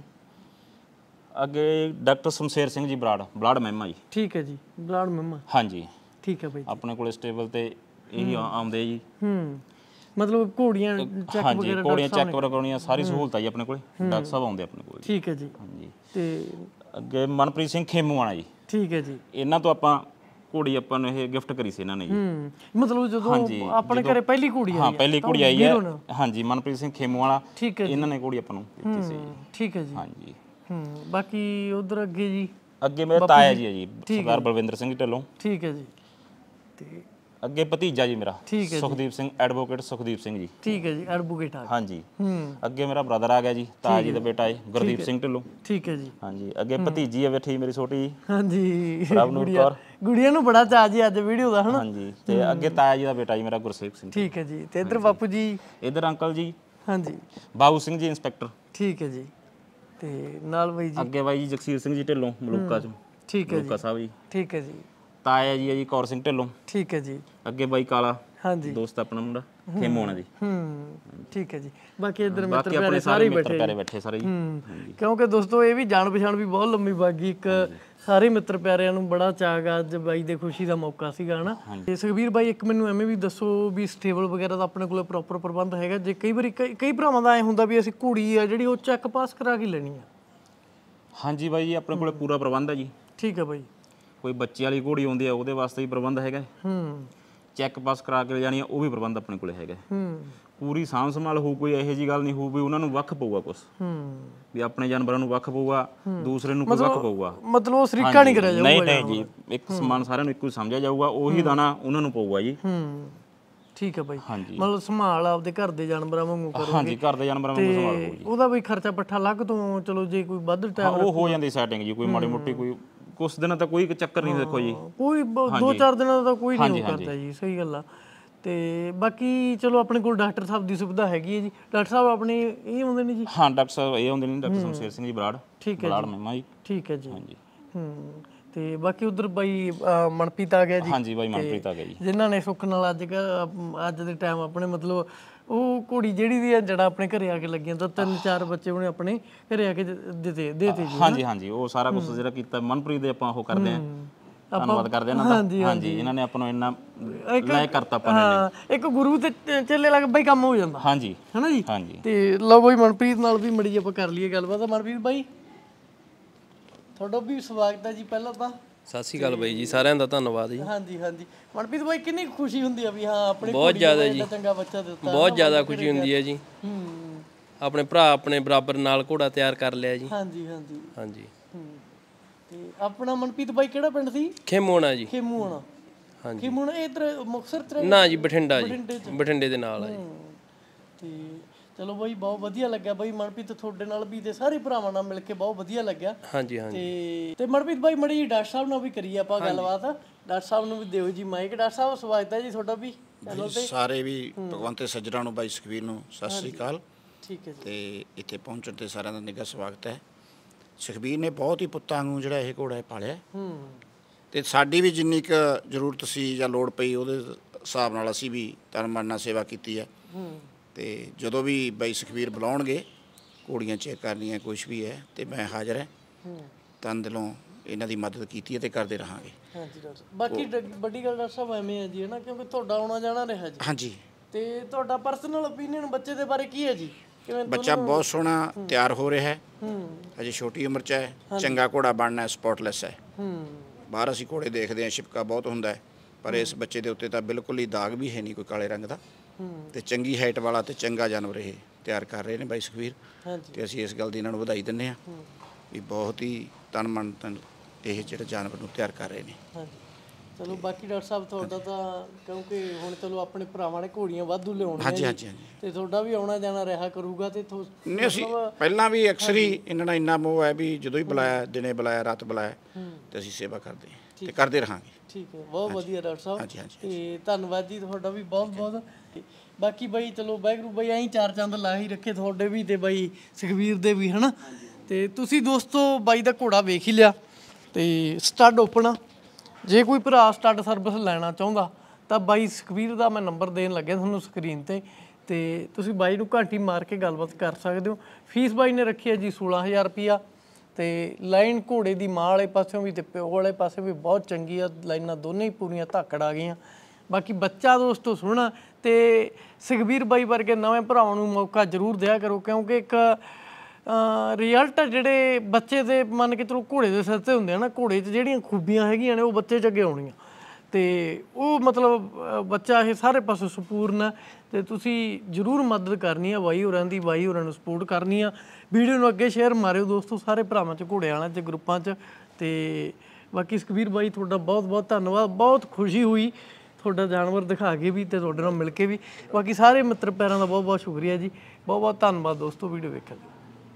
ਅੱਗੇ ਡਾਕਟਰ ਸੁਮਸ਼ੇਰ ਸਿੰਘ ਜੀ ਬਰਾੜ ਬਲੱਡ ਮਹਿਮਾ ਜੀ ਠੀਕ ਹੈ ਜੀ ਬਲੱਡ ਮਹਿਮਾ ਹਾਂਜੀ ਠੀਕ ਹੈ ਬਾਈ ਆਪਣੇ ਕੋਲ ਸਟੇਬਲ ਤੇ ਇਹ ਆਉਂਦੇ ਜੀ ਹੂੰ ਮਤਲਬ ਘੋੜੀਆਂ ਚੈੱਕ ਵਗੈਰਾ ਹਾਂਜੀ ਘੋੜੀਆਂ ਚੈੱਕ ਵਗੈਰਾ ਕਰਾਉਣੀਆਂ ਸਾਰੀ ਸਹੂਲਤਾਂ ਜੀ ਆਪਣੇ ਕੋਲੇ ਡਾਕਟਰ ਸਾਹਿਬ ਆਉਂਦੇ ਆਪਣੇ ਕੋਲ ਠੀਕ ਹੈ ਜੀ ਹਾਂਜੀ ਤੇ ਅੱਗੇ ਮਨਪ੍ਰੀਤ ਸਿੰਘ ਖੇਮੂ ਆਣਾ ਜੀ ਠੀਕ ਹੈ ਜੀ ਇਹਨਾਂ ਤੋਂ ਆਪਾਂ ਕੁੜੀ ਆਪਾਂ ਨੂੰ ਇਹ ਗਿਫਟ ਕਰੀ ਸੀ ਇਹਨਾਂ ਨੇ ਜੀ ਹੂੰ ਮਤਲਬ ਜਦੋਂ ਆਪਣੇ ਘਰੇ ਪਹਿਲੀ ਕੁੜੀ ਆਈ ਹੈ ਹਾਂ ਪਹਿਲੀ ਕੁੜੀ ਆਈ ਹੈ ਹਾਂਜੀ ਮਨਪ੍ਰੀਤ ਸਿੰਘ ਖੇਮੂ ਵਾਲਾ ਇਹਨਾਂ ਨੇ ਕੁੜੀ ਆਪਾਂ ਨੂੰ ਦਿੱਤੀ ਸੀ ਠੀਕ ਹੈ ਜੀ ਹਾਂਜੀ ਹੂੰ ਬਾਕੀ ਉਧਰ ਅੱਗੇ ਜੀ ਅੱਗੇ ਮੇਰਾ ਤਾਇਆ ਜੀ ਹੈ ਜੀ ਸਰਦਾਰ ਬਲਵਿੰਦਰ ਸਿੰਘ ਢਿੱਲੋਂ ਠੀਕ ਹੈ ਜੀ ਤੇ ਅੱਗੇ ਭਤੀਜਾ ਜੀ ਮੇਰਾ ਸੁਖਦੀਪ ਸਿੰਘ ਐਡਵੋਕੇਟ ਸੁਖਦੀਪ ਸਿੰਘ ਜੀ ਠੀਕ ਹੈ ਜੀ ਐਡਵੋਕੇਟ ਆ ਹਾਂਜੀ ਹੂੰ ਅੱਗੇ ਮੇਰਾ ਬ੍ਰਦਰ ਆ ਗਿਆ ਜੀ ਤਾਇਆ ਜੀ ਦਾ ਬੇਟਾ ਹੈ ਗੁਰਦੀਪ ਸਿੰਘ ਢਿੱਲੋਂ ਠੀਕ ਹੈ ਜੀ ਹਾਂਜੀ ਅੱਗੇ ਭਤੀਜੀ ਹੈ ਬੈਠੀ ਮੇਰੀ ਛੋਟੀ ਹਾਂਜੀ ਪ੍ਰਭਨੂਰ ਕੌਰ ਗੁੜੀਆਂ ਨੂੰ ਬੜਾ ਚਾਅ ਜੀ ਅੱਜ ਵੀਡੀਓ ਦਾ ਹਨਾ ਹਾਂਜੀ ਤੇ ਅੱਗੇ ਤਾਇਆ ਜੀ ਦਾ ਬੇਟਾ ਜੀ ਮੇਰਾ ਗੁਰਸੇਵ ਸਿੰਘ ਠੀਕ ਹੈ ਜੀ ਤੇ ਇਧਰ ਬਾਪੂ ਜੀ ਇਧਰ ਅੰਕਲ ਜੀ ਹਾਂਜੀ ਬਾਬੂ ਸਿੰਘ ਜੀ ਇਨਸਪੈਕਟਰ ਠੀਕ ਹੈ ਜੀ ਤੇ ਨਾਲ ਬਾਈ ਜੀ ਅੱਗੇ ਬਾਈ ਜੀ ਜਕਸੀਰ ਸਿੰਘ ਜੀ ਢਿੱਲੋਂ ਮਲੂਕਾ ਚੋਂ ਠੀਕ ਹੈ ਜੀ ਮਲੂਕਾ ਸਾਹਿਬ ਜੀ ਠੀਕ ਹੈ ਜੀ ਤਾਇਆ ਜੀ ਹੈ ਜੀ ਕੌਰ ਸਿੰਘ ਢਿੱਲੋਂ ਠੀਕ ਹੈ ਜੀ ਅੱਗੇ ਬਾਈ ਕਾਲਾ ਹਾਂਜੀ ਦੋਸਤ ਆਪਣਾ ਮੁੰਡਾ ਹੋਣਾ ਜੀ ਹੂੰ ਠੀਕ ਹੈ ਜੀ ਬਾਕੀ ਇਧਰ ਮਿੱਤਰ ਪਿਆਰੇ ਸਾਰੇ ਬੈਠੇ ਸਾਰੇ ਬੈਠੇ ਸਾਰੇ ਜੀ ਕਿਉਂਕਿ ਦੋਸਤੋ ਇਹ ਵੀ ਜਾਣ ਪਛਾਣ ਵੀ ਬਹੁਤ ਲੰਮੀ ਬਾਗੀ ਇੱਕ ਸਾਰੇ ਮਿੱਤਰ ਪਿਆਰਿਆਂ ਨੂੰ ਬੜਾ ਚਾਗ ਅੱਜ ਬਾਈ ਦੇ ਖੁਸ਼ੀ ਦਾ ਮੌਕਾ ਸੀਗਾ ਹਨਾ ਤੇ ਸੁਖਵੀਰ ਬਾਈ ਇੱਕ ਮੈਨੂੰ ਐਵੇਂ ਵੀ ਦੱਸੋ ਵੀ ਸਟੇਬਲ ਵਗੈਰਾ ਦਾ ਆਪਣੇ ਕੋਲ ਪ੍ਰੋਪਰ ਪ੍ਰਬੰਧ ਹੈਗਾ ਜੇ ਕਈ ਵਾਰੀ ਕਈ ਭਰਾਵਾਂ ਦਾ ਐ ਹੁੰਦਾ ਵੀ ਅਸੀਂ ਘੂੜੀ ਆ ਜਿਹੜੀ ਉਹ ਚੈੱਕ ਪਾਸ ਕਰਾ ਕੇ ਲੈਣੀ ਆ ਹਾਂਜੀ ਬਾਈ ਜੀ ਆਪਣੇ ਕੋਲੇ ਪੂਰਾ ਪ੍ਰਬੰਧ ਹੈ ਜੀ ਠੀਕ ਹੈ ਬਾਈ ਕੋਈ ਬੱਚੇ ਵਾਲੀ ਘੋੜੀ ਆਉਂਦੀ ਆ ਉਹਦੇ ਵਾਸਤੇ ਵੀ ਪ੍ਰਬੰਧ ਹੈਗਾ ਹੂੰ ਚੈੱਕ ਪਾਸ ਕਰਾ ਕੇ ਜਾਣੀ ਉਹ ਵੀ ਪ੍ਰਬੰਧ ਆਪਣੇ ਕੋਲੇ ਹੈਗਾ ਹੂੰ ਪੂਰੀ ਸਾਂਭ ਸੰਭਾਲ ਹੋਊ ਕੋਈ ਇਹੋ ਜੀ ਗੱਲ ਨਹੀਂ ਹੋਊ ਵੀ ਉਹਨਾਂ ਨੂੰ ਵੱਖ ਪਊਗਾ ਕੁਝ ਹੂੰ ਵੀ ਆਪਣੇ ਜਾਨਵਰਾਂ ਨੂੰ ਵੱਖ ਪਊਗਾ ਦੂਸਰੇ ਨੂੰ ਕੋਈ ਵੱਖ ਪਊਗਾ ਮਤਲਬ ਉਹ ਸਰੀਕਾ ਨਹੀਂ ਕਰਿਆ ਜਾਊਗਾ ਨਹੀਂ ਨਹੀਂ ਜੀ ਇੱਕ ਸਮਾਨ ਸਾਰਿਆਂ ਨੂੰ ਇੱਕੋ ਸਮਝਿਆ ਜਾਊਗਾ ਉਹੀ ਦਾਣਾ ਉਹਨਾਂ ਨੂੰ ਪਊਗਾ ਜੀ ਹੂੰ ਠੀਕ ਹੈ ਬਾਈ ਮਤਲਬ ਸੰਭਾਲ ਆਪਦੇ ਘਰ ਦੇ ਜਾਨਵਰਾਂ ਵਾਂਗੂ ਕਰੋਗੇ ਹਾਂਜੀ ਘਰ ਦੇ ਜਾਨਵਰਾਂ ਵਾਂਗੂ ਸੰਭਾਲ ਹੋਊਗੀ ਉਹਦਾ ਵੀ ਖਰਚਾ ਪੱਠਾ ਲੱਗ ਤੋਂ ਚਲੋ ਜੇ ਕੋਈ ਵੱਧ ਟਾਈਮ ਉਹ ਹੋ ਜਾਂਦੀ ਸੈਟਿੰਗ ਜੀ ਕੋਈ ਮਾੜੀ ਮੋਟੀ ਕੋਈ ਕੁਝ ਦਿਨਾਂ ਤੱਕ ਕੋਈ ਚੱਕਰ ਨਹੀਂ ਦੇਖੋ ਜੀ ਕੋਈ ਦੋ ਚਾਰ ਦਿਨਾਂ ਦਾ ਤਾਂ ਕੋਈ ਨਹੀਂ ਕਰਦਾ ਜੀ ਸਹੀ ਗੱਲ ਆ ਤੇ ਬਾਕੀ ਚਲੋ ਆਪਣੇ ਕੋਲ ਡਾਕਟਰ ਸਾਹਿਬ ਦੀ ਸੁਵਿਧਾ ਹੈਗੀ ਹੈ ਜੀ ਡਾਕਟਰ ਸਾਹਿਬ ਆਪਣੇ ਇਹ ਹੁੰਦੇ ਨੇ ਜੀ ਹਾਂ ਡਾਕਟਰ ਸਾਹਿਬ ਇਹ ਹੁੰਦੇ ਨੇ ਡਾਕਟਰ ਸੰਸੇਰ ਸਿੰਘ ਜੀ ਬਰਾੜ ਠੀਕ ਹੈ ਬਰਾੜ ਮਹਿਮਾ ਜੀ ਠੀਕ ਹੈ ਜੀ ਹਾਂਜੀ ਹੂੰ ਤੇ ਬਾਕੀ ਉਧਰ ਬਾਈ ਮਨਪ੍ਰੀਤ ਆ ਗਿਆ ਜੀ ਹਾਂਜੀ ਬਾਈ ਮਨਪ੍ਰੀਤ ਆ ਗਿਆ ਜੀ ਜਿਨ੍ਹਾਂ ਨੇ ਸੁੱਖ ਨਾਲ ਅੱਜ ਅੱਜ ਦੇ ਟਾਈਮ ਆਪਣੇ ਮਤਲਬ ਉਹ ਕੁੜੀ ਜਿਹੜੀ ਦੀ ਜੜਾ ਆਪਣੇ ਘਰੇ ਆ ਕੇ ਲੱਗੀਆਂ ਤਾਂ ਤਿੰਨ ਚਾਰ ਬੱਚੇ ਉਹਨੇ ਆਪਣੇ ਘਰੇ ਆ ਕੇ ਦਿੱਤੇ ਦੇਤੇ ਜੀ ਹਾਂਜੀ ਹਾਂਜੀ ਉਹ ਸਾਰਾ ਕੁਝ ਜਿਹੜਾ ਕੀਤਾ ਮਨਪ੍ਰੀਤ ਦੇ ਆਪਾਂ ਉਹ ਕਰਦੇ ਆਂ ਧੰਨਵਾਦ ਕਰਦੇ ਆ ਨਾ ਹਾਂਜੀ ਇਹਨਾਂ ਨੇ ਆਪਾਂ ਨੂੰ ਇੰਨਾ ਲਾਇਕ ਕਰਤਾ ਆਪਾਂ ਨੇ ਇੱਕ ਗੁਰੂ ਤੇ ਚੱਲੇ ਲੱਗ ਬਈ ਕੰਮ ਹੋ ਜਾਂਦਾ ਹਾਂਜੀ ਹੈਨਾ ਜੀ ਹਾਂਜੀ ਤੇ ਲਓ ਬਈ ਮਨਪ੍ਰੀਤ ਨਾਲ ਵੀ ਮੜੀ ਆਪਾਂ ਕਰ ਲਈਏ ਗੱਲਬਾਤ ਮਨਪ੍ਰੀਤ ਬਾਈ ਤੁਹਾਡਾ ਵੀ ਸਵਾਗਤ ਹੈ ਜੀ ਪਹਿਲਾਂ ਤਾਂ ਸਤਿ ਸ਼੍ਰੀ ਅਕਾਲ ਬਾਈ ਜੀ ਸਾਰਿਆਂ ਦਾ ਧੰਨਵਾਦ ਜੀ ਹਾਂਜੀ ਹਾਂਜੀ ਮਨਪ੍ਰੀਤ ਬਾਈ ਕਿੰਨੀ ਖੁਸ਼ੀ ਹੁੰਦੀ ਆ ਵੀ ਹਾਂ ਆਪਣੇ ਬਹੁਤ ਜ਼ਿਆਦਾ ਜੀ ਚੰਗਾ ਬੱਚਾ ਦਿੱਤਾ ਬਹੁਤ ਜ਼ਿਆਦਾ ਖੁਸ਼ੀ ਹੁੰਦੀ ਹੈ ਜੀ ਹੂੰ ਆਪਣੇ ਭਰਾ ਆਪਣੇ ਬਰਾਬਰ ਨਾਲ ਘੋੜਾ ਤਿਆਰ ਕਰ ਲਿਆ ਜੀ ਹਾਂਜੀ ਹਾਂਜੀ ਹਾਂਜੀ ਤੇ ਆਪਣਾ ਮਨਪ੍ਰੀਤ ਬਾਈ ਕਿਹੜਾ ਪਿੰਡ ਸੀ ਖੇਮੂਣਾ ਜੀ ਖੇਮੂਣਾ ਹਾਂਜੀ ਖੇਮੂਣਾ ਇਧਰ ਮੁਕਸਰ ਤਰੇ ਨਾ ਜੀ ਬਠਿੰਡਾ ਜੀ ਬਠਿੰਡੇ ਦੇ ਨਾਲ ਆ ਜੀ ਤੇ ਚਲੋ ਬਾਈ ਬਹੁਤ ਵਧੀਆ ਲੱਗਿਆ ਬਾਈ ਮਨਪ੍ਰੀਤ ਤੁਹਾਡੇ ਨਾਲ ਵੀ ਤੇ ਸਾਰੇ ਭਰਾਵਾਂ ਨਾਲ ਮਿਲ ਕੇ ਬਹੁਤ ਵਧੀਆ ਲੱਗਿਆ ਹਾਂਜੀ ਹਾਂਜੀ ਤੇ ਤੇ ਮਨਪ੍ਰੀਤ ਬਾਈ ਮੜੀ ਜੀ ਡਾਕਟਰ ਸਾਹਿਬ ਨਾਲ ਵੀ ਕਰੀ ਆਪਾਂ ਗੱਲਬਾਤ ਡਾਕਟਰ ਸਾਹਿਬ ਨੂੰ ਵੀ ਦਿਓ ਜੀ ਮਾਈਕ ਡਾਕਟਰ ਸਾਹਿਬ ਸਵਾਗਤ ਹੈ ਜੀ ਤੁਹਾਡਾ ਵੀ ਚਲੋ ਤੇ ਸਾਰੇ ਵੀ ਭਗਵੰਤੇ ਸੱਜਣਾ ਨੂੰ ਬਾਈ ਸੁਖਵੀਰ ਨੂੰ ਸਤਿ ਸ੍ਰੀ ਅਕਾਲ ਠੀਕ ਹੈ ਜੀ ਤੇ ਇੱਥੇ ਪਹੁੰਚਣ ਤੇ ਸਾਰਿਆਂ ਦਾ ਨਿੱਘਾ ਸਵਾਗਤ ਹੈ ਸੁਖਵੀਰ ਨੇ ਬਹੁਤ ਹੀ ਪੁੱਤਾਂ ਨੂੰ ਜਿਹੜਾ ਇਹ ਘੋੜਾ ਪਾਲਿਆ ਹੂੰ ਤੇ ਸਾਡੀ ਵੀ ਜਿੰਨੀ ਕ ਜ਼ਰੂਰਤ ਸੀ ਜਾਂ ਲੋੜ ਪਈ ਉਹਦੇ ਹਿਸਾਬ ਨਾਲ ਅਸੀਂ ਵੀ ਤਨ ਮਨ ਨਾਲ ਸੇਵਾ ਕੀਤੀ ਹੈ ਹੂੰ ਤੇ ਜਦੋਂ ਵੀ ਬਾਈ ਸੁਖਵੀਰ ਬੁਲਾਉਣਗੇ ਕੋੜੀਆਂ ਚੈੱਕ ਕਰਨੀਆਂ ਕੁਝ ਵੀ ਹੈ ਤੇ ਮੈਂ ਹਾਜ਼ਰ ਹਾਂ ਤਨ ਦਿਲੋਂ ਇਹਨਾਂ ਦੀ ਮਦਦ ਕੀਤੀ ਹੈ ਤੇ ਕਰਦੇ ਰਹਾਂਗੇ ਹਾਂਜੀ ਡਾਕਟਰ ਬਾਕੀ ਵੱਡੀ ਗੱਲ ਦੱਸਾਂ ਮੈਂ ਐਵੇਂ ਹੈ ਜੀ ਹੈ ਨਾ ਕਿਉਂਕਿ ਤੁਹਾਡਾ ਆਉਣਾ ਜਾਣਾ ਰਿਹਾ ਜੀ ਹਾਂਜੀ ਤੇ ਤੁਹਾਡਾ ਪਰਸਨਲ ਓਪੀਨੀਅਨ ਬੱਚੇ ਦੇ ਬਾਰੇ ਕੀ ਹੈ ਜੀ ਬੱਚਾ ਬਹੁਤ ਸੋਹਣਾ ਤਿਆਰ ਹੋ ਰਿਹਾ ਹੈ ਅਜੇ ਛੋਟੀ ਉਮਰ 'ਚ ਹੈ ਚੰਗਾ ਘੋੜਾ ਬਣਨਾ ਹੈ ਸਪੋਟਲੈਸ ਹੈ ਬਾਹਰ ਅਸੀਂ ਘੋੜੇ ਦੇਖਦੇ ਆਂ ਛਿਪਕਾ ਬਹੁਤ ਹੁੰਦਾ ਹੈ ਪਰ ਇਸ ਬੱਚੇ ਦੇ ਉੱਤੇ ਤਾਂ ਬਿਲਕੁਲ ਹੀ ਦਾਗ ਵੀ ਹੈ ਨਹੀਂ ਕੋਈ ਕਾਲੇ ਰੰਗ ਦਾ ਤੇ ਚੰਗੀ ਹਾਈਟ ਵਾਲਾ ਤੇ ਚੰਗਾ ਜਾਨਵਰ ਇਹ ਤਿਆਰ ਕਰ ਰਹੇ ਨੇ ਬਾਈ ਸੁਖਵੀਰ ਤੇ ਅਸੀਂ ਇਸ ਗੱਲ ਦੀ ਇਹਨਾਂ ਨੂੰ ਵਧਾਈ ਦਿੰਨੇ ਆ ਵੀ ਬਹੁਤ ਹੀ ਤਨ ਮਨ ਤਨ ਇਹ ਜਿਹੜਾ ਜਾਨਵਰ ਨੂੰ ਤਿਆਰ ਕਰ ਰਹੇ ਨੇ ਹਾਂਜੀ ਚਲੋ ਬਾਕੀ ਡਾਕਟਰ ਸਾਹਿਬ ਤੁਹਾਡਾ ਤਾਂ ਕਿਉਂਕਿ ਹੁਣ ਚਲੋ ਆਪਣੇ ਭਰਾਵਾਂ ਨੇ ਘੋੜੀਆਂ ਵਾਧੂ ਲਿਆਉਣੀਆਂ ਹਾਂਜੀ ਹਾਂਜੀ ਤੇ ਤੁਹਾਡਾ ਵੀ ਆਉਣਾ ਜਾਣਾ ਰਿਹਾ ਕਰੂਗਾ ਤੇ ਨਹੀਂ ਅਸੀਂ ਪਹਿਲਾਂ ਵੀ ਅਕਸਰੀ ਇੰਨਾ ਇਹਨਾਂ ਨਾਲ ਇੰਨਾ ਮੋਹ ਹੈ ਵੀ ਜਦੋਂ ਹੀ ਬੁਲਾਇਆ ਦਿਨੇ ਬੁਲਾਇਆ ਰਾਤ ਬੁਲਾਇਆ ਤੇ ਅਸੀਂ ਸੇਵਾ ਕਰਦੇ ਹਾਂ ਤੇ ਕਰਦੇ ਰਹਾਂਗੇ ਠੀਕ ਹੈ ਬਹੁਤ ਵਧੀਆ ਡਾਕਟਰ ਸਾਹਿਬ ਤੇ ਧੰਨਵਾਦ ਜੀ ਤੁਹਾਡਾ ਵੀ ਬਹੁਤ ਬਹੁਤ ਬਾਕੀ ਬਾਈ ਚਲੋ ਵਾਹਿਗੁਰੂ ਬਾਈ ਐਂ ਚਾਰ ਚੰਦ ਲਾ ਹੀ ਰੱਖੇ ਤੁਹਾਡੇ ਵੀ ਤੇ ਬਾਈ ਸੁਖਵੀਰ ਦੇ ਵੀ ਹਨਾ ਤੇ ਤੁਸੀਂ ਦੋਸਤੋ ਬਾਈ ਦਾ ਘੋੜਾ ਵੇਖ ਹੀ ਲਿਆ ਤੇ ਸਟੱਡ ਓਪਨ ਆ ਜੇ ਕੋਈ ਭਰਾ ਸਟਾਰਟ ਸਰਵਿਸ ਲੈਣਾ ਚਾਹੁੰਦਾ ਤਾਂ ਬਾਈ ਸੁਖਵੀਰ ਦਾ ਮੈਂ ਨੰਬਰ ਦੇਣ ਲੱਗਿਆ ਤੁਹਾਨੂੰ ਸਕਰੀਨ ਤੇ ਤੇ ਤੁਸੀਂ ਬਾਈ ਨੂੰ ਘਾਟੀ ਮਾਰ ਕੇ ਗੱਲਬਾਤ ਕਰ ਸਕਦੇ ਹੋ ਫੀਸ ਬਾਈ ਨੇ ਰੱਖੀ ਹੈ ਜੀ 16000 ਰੁਪਿਆ ਤੇ ਲਾਈਨ ਘੋੜੇ ਦੀ ਮਾਂ ਵਾਲੇ ਪਾਸਿਓਂ ਵੀ ਤੇ ਪਿਓ ਵਾਲੇ ਪਾਸੇ ਵੀ ਬਹੁਤ ਚੰਗੀ ਆ ਲਾਈਨਾਂ ਦੋਨੇ ਹੀ ਪੂਰੀਆਂ ਧਾਕੜ ਆ ਗਈਆਂ ਬਾਕੀ ਬੱਚਾ ਦੋਸਤੋ ਸੁਣਨਾ ਤੇ ਸੁਖਵੀਰ ਬਾਈ ਵਰਗੇ ਨਵੇਂ ਭਰਾਵਾਂ ਨੂੰ ਮੌਕਾ ਜ਼ਰੂਰ ਦਿਆ ਕਰੋ ਕਿਉਂਕਿ ਇੱਕ ਰਿਜ਼ਲਟ ਜਿਹੜੇ ਬੱਚੇ ਦੇ ਮੰਨ ਕੇ ਚਲੋ ਘੋੜੇ ਦੇ ਸਿਰ ਤੇ ਹੁੰਦੇ ਹਨ ਨਾ ਘੋੜੇ 'ਚ ਜਿਹੜੀਆਂ ਖੂਬੀਆਂ ਹੈਗੀਆਂ ਨੇ ਉਹ ਬੱਚੇ 'ਚ ਅੱਗੇ ਆਉਣੀਆਂ ਤੇ ਉਹ ਮਤਲਬ ਬੱਚਾ ਇਹ ਸਾਰੇ ਪਾਸੇ ਸਪੂਰਨ ਹੈ ਤੇ ਤੁਸੀਂ ਜਰੂਰ ਮਦਦ ਕਰਨੀ ਆ ਬਾਈ ਹੋਰਾਂ ਦੀ ਬਾਈ ਹੋਰਾਂ ਨੂੰ ਸਪੋਰਟ ਕਰਨੀ ਆ ਵੀਡੀਓ ਨੂੰ ਅੱਗੇ ਸ਼ੇਅਰ ਮਾਰਿਓ ਦੋਸਤੋ ਸਾਰੇ ਭਰਾਵਾਂ 'ਚ ਘੋੜੇ ਵਾਲਾਂ 'ਚ ਗਰੁੱਪਾਂ 'ਚ ਤੇ ਬਾਕੀ ਸੁਖਵੀਰ ਬਾਈ ਤੁਹਾਡਾ ਬਹੁਤ-ਬਹੁਤ ਧੰਨਵਾਦ ਬਹੁਤ ਖੁਸ਼ੀ ਹੋਈ ਤੁਹਾਡਾ ਜਾਨਵਰ ਦਿਖਾ ਕੇ ਵੀ ਤੇ ਤੁਹਾਡੇ ਨਾਲ ਮਿਲ ਕੇ ਵੀ ਬਾਕੀ ਸਾਰੇ ਮਿੱਤਰ ਪੈਰਾਂ ਦਾ ਬਹੁਤ-ਬਹੁਤ ਸ਼ੁਕਰੀਆ ਜੀ ਬਹੁਤ-ਬਹੁਤ ਧੰਨਵਾਦ ਦੋਸਤੋ ਵੀਡੀਓ ਵੇਖਣ ਲਈ